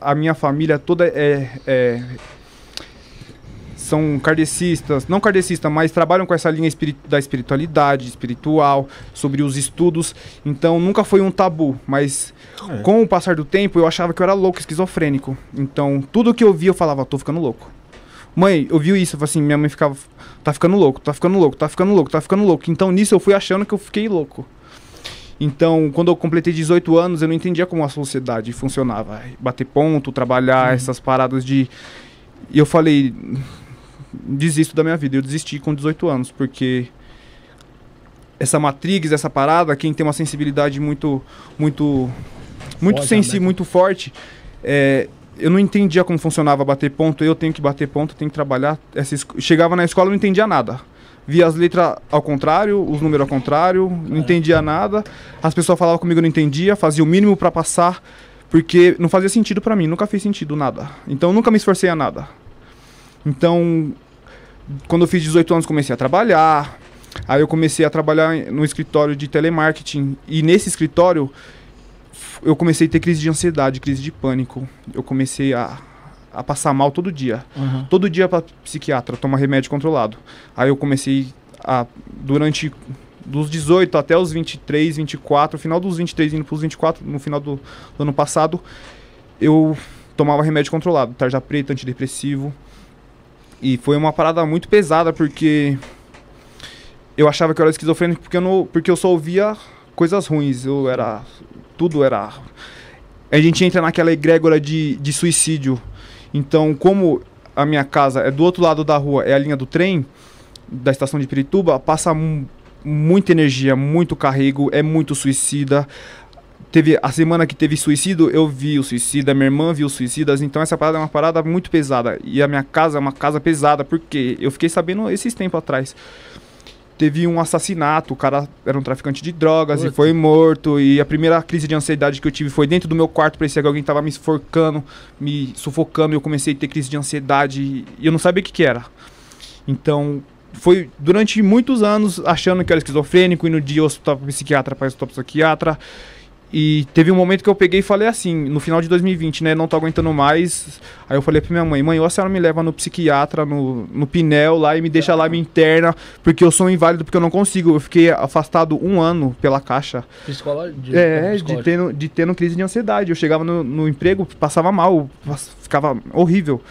A minha família toda é, é são kardecistas, não kardecistas, mas trabalham com essa linha espirit da espiritualidade, espiritual, sobre os estudos. Então nunca foi um tabu, mas é. com o passar do tempo eu achava que eu era louco, esquizofrênico. Então tudo que eu via eu falava, tô ficando louco. Mãe, eu vi isso, eu assim, minha mãe ficava, tá ficando louco, tá ficando louco, tá ficando louco, tá ficando louco. Então nisso eu fui achando que eu fiquei louco. Então, quando eu completei 18 anos, eu não entendia como a sociedade funcionava. Bater ponto, trabalhar, uhum. essas paradas de. E eu falei, desisto da minha vida. Eu desisti com 18 anos, porque essa matrix, essa parada, quem tem uma sensibilidade muito, muito, muito Foda, sensi, né? muito forte, é, eu não entendia como funcionava bater ponto. Eu tenho que bater ponto, tenho que trabalhar. Essa, chegava na escola, eu não entendia nada via as letras ao contrário, os números ao contrário, não é. entendia nada. As pessoas falavam comigo, não entendia, fazia o mínimo para passar, porque não fazia sentido para mim, nunca fez sentido nada. Então nunca me esforcei a nada. Então, quando eu fiz 18 anos, comecei a trabalhar. Aí eu comecei a trabalhar no escritório de telemarketing e nesse escritório eu comecei a ter crise de ansiedade, crise de pânico. Eu comecei a a passar mal todo dia. Uhum. Todo dia para psiquiatra, toma remédio controlado. Aí eu comecei a durante dos 18 até os 23, 24, final dos 23 indo para os 24, no final do, do, ano passado, eu tomava remédio controlado, tarja preta, antidepressivo. E foi uma parada muito pesada porque eu achava que eu era esquizofrênico porque eu não, porque eu só ouvia coisas ruins, eu era tudo era a gente entra naquela egrégora de, de suicídio então, como a minha casa é do outro lado da rua, é a linha do trem, da estação de Pirituba, passa muita energia, muito carrego, é muito suicida. Teve a semana que teve suicídio, eu vi o suicida, minha irmã viu suicidas, então essa parada é uma parada muito pesada. E a minha casa é uma casa pesada, porque eu fiquei sabendo esses tempos atrás teve um assassinato, o cara era um traficante de drogas Puta. e foi morto. E a primeira crise de ansiedade que eu tive foi dentro do meu quarto, parecia que alguém tava me esforcando, me sufocando, e eu comecei a ter crise de ansiedade e eu não sabia o que, que era. Então, foi durante muitos anos achando que era esquizofrênico, e no dia eu hospital psiquiatra para hospital psiquiatra. E teve um momento que eu peguei e falei assim, no final de 2020, né? Não tô aguentando mais. Aí eu falei pra minha mãe, mãe, ou a senhora me leva no psiquiatra, no, no Pinel lá e me deixa lá, me interna, porque eu sou inválido, porque eu não consigo. Eu fiquei afastado um ano pela caixa. É, psicológico? É, de tendo, de tendo crise de ansiedade. Eu chegava no, no emprego, passava mal, ficava horrível.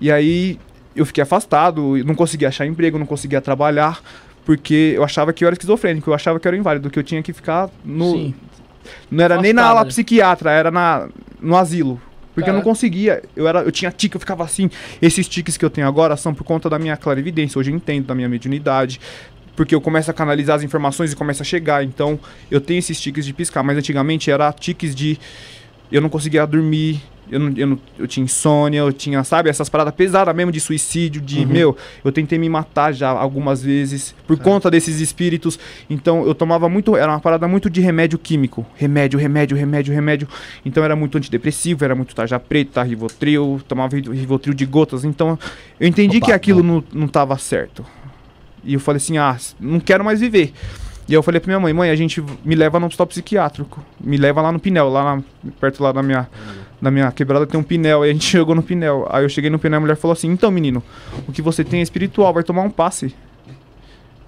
E aí eu fiquei afastado, não conseguia achar emprego, não conseguia trabalhar porque eu achava que eu era esquizofrênico, eu achava que eu era inválido, que eu tinha que ficar no não era nem na ala psiquiatra, era na, no asilo. Porque eu não tá. conseguia. Eu, era, eu tinha tique, eu ficava assim. Esses tiques que eu tenho agora são por conta da minha clarividência. Hoje eu entendo da minha mediunidade. Porque eu começo a canalizar as informações e começa a chegar. Então, eu tenho esses tiques de piscar. Mas antigamente era tiques de. Eu não conseguia dormir. Eu, não, eu, não, eu tinha insônia, eu tinha, sabe, essas paradas pesadas mesmo de suicídio, de, uhum. meu, eu tentei me matar já algumas vezes por conta desses espíritos. Então eu tomava muito, era uma parada muito de remédio químico. Remédio, remédio, remédio, remédio. Então era muito antidepressivo, era muito tarja preta, rivotril, tomava rivotril de gotas. Então eu entendi Opa, que aquilo não, não certo. E eu falei assim, ah, não quero mais viver. E eu falei pra minha mãe, mãe, a gente me leva no hospital psiquiátrico. Me leva lá no Pinel, lá na, perto lá da minha, da minha quebrada tem um Pinel. Aí a gente chegou no Pinel. Aí eu cheguei no Pinel e a mulher falou assim, então menino, o que você tem é espiritual, vai tomar um passe.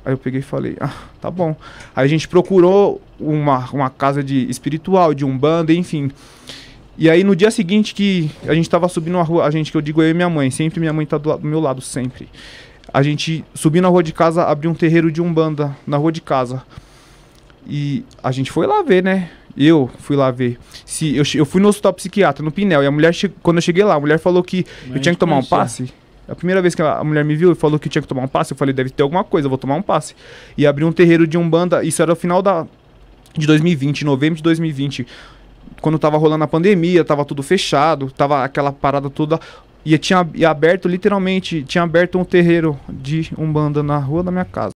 Aí eu peguei e falei, ah, tá bom. Aí a gente procurou uma, uma casa de espiritual, de umbanda, enfim. E aí no dia seguinte que a gente tava subindo a rua, a gente que eu digo eu e minha mãe, sempre minha mãe tá do, do meu lado, sempre a gente subiu na rua de casa, abriu um terreiro de umbanda na rua de casa. E a gente foi lá ver, né? Eu fui lá ver. Se eu, eu fui no hospital psiquiatra, no Pinel, e a mulher, quando eu cheguei lá, a mulher falou que Mas eu tinha que tomar um passe. A primeira vez que a mulher me viu e falou que tinha que tomar um passe, eu falei, deve ter alguma coisa, eu vou tomar um passe. E abri um terreiro de Umbanda, isso era o final da, de 2020, novembro de 2020. Quando tava rolando a pandemia, tava tudo fechado, tava aquela parada toda. E tinha e aberto, literalmente, tinha aberto um terreiro de Umbanda na rua da minha casa.